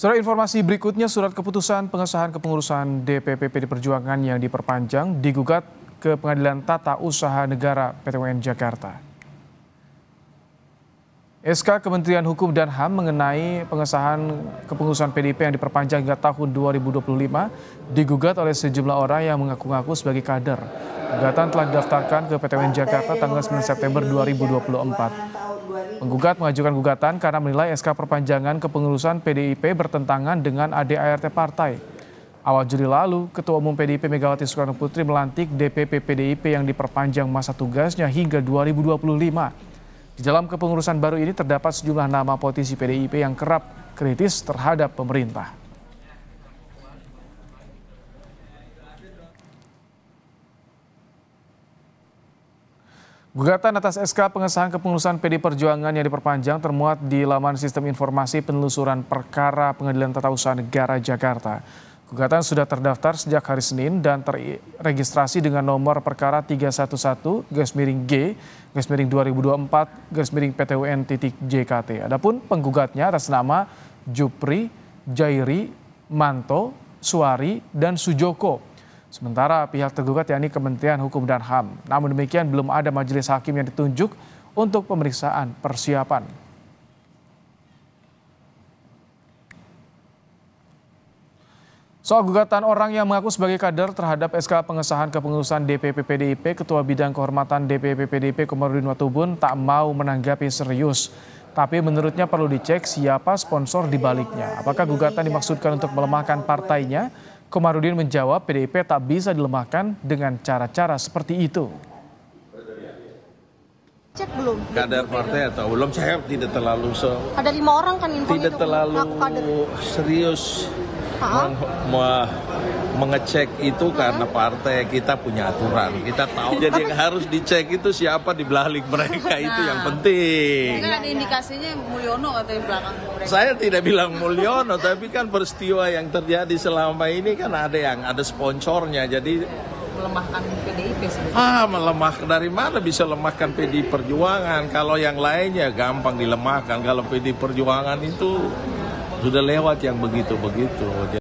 Setelah informasi berikutnya surat keputusan pengesahan kepengurusan DPP PD Perjuangan yang diperpanjang digugat ke Pengadilan Tata Usaha Negara PTWN Jakarta. SK Kementerian Hukum dan HAM mengenai pengesahan kepengurusan PDIP yang diperpanjang hingga tahun 2025 digugat oleh sejumlah orang yang mengaku-ngaku sebagai kader. Gugatan telah didaftarkan ke PTWN Jakarta tanggal 9 September 2024. Penggugat mengajukan gugatan karena menilai SK perpanjangan kepengurusan PDIP bertentangan dengan ADART partai. Awal Juli lalu, Ketua Umum PDIP Megawati Soekarno Putri melantik DPP PDIP yang diperpanjang masa tugasnya hingga 2025. Di dalam kepengurusan baru ini terdapat sejumlah nama potensi PDIP yang kerap kritis terhadap pemerintah. Gugatan atas SK pengesahan kepengurusan PD Perjuangan yang diperpanjang termuat di laman Sistem Informasi Penelusuran Perkara Pengadilan Tata Usaha Negara Jakarta. Gugatan sudah terdaftar sejak hari Senin dan terregistrasi dengan nomor perkara 311 garis miring G garis miring 2024 garis miring PTUN titik JKT. Adapun penggugatnya atas nama Jupri, Jairi, Manto, Suari, dan Sujoko Sementara pihak tergugat yakni Kementerian Hukum dan HAM. Namun demikian belum ada majelis hakim yang ditunjuk untuk pemeriksaan persiapan. Soal gugatan orang yang mengaku sebagai kader terhadap SK pengesahan kepengurusan DPP PDIP, Ketua Bidang Kehormatan DPP PDIP Komarudin Watubun tak mau menanggapi serius. Tapi menurutnya perlu dicek siapa sponsor dibaliknya. Apakah gugatan dimaksudkan untuk melemahkan partainya Komarudin menjawab PDIP tak bisa dilemahkan dengan cara-cara seperti itu. Cek belum? Kader partai atau belum saya tidak terlalu so. Ada lima orang kan Tidak terlalu serius meng, mengecek itu karena partai kita punya aturan kita tahu jadi yang harus dicek itu siapa di belakang mereka nah, itu yang penting kan indikasinya Mulyono atau di belakang mereka saya tidak bilang Mulyono tapi kan peristiwa yang terjadi selama ini kan ada yang ada sponsornya jadi melemahkan PDIP sebenarnya. Ah, melemah dari mana bisa lemahkan PD Perjuangan? Kalau yang lainnya gampang dilemahkan. Kalau PD Perjuangan itu sudah lewat yang begitu-begitu.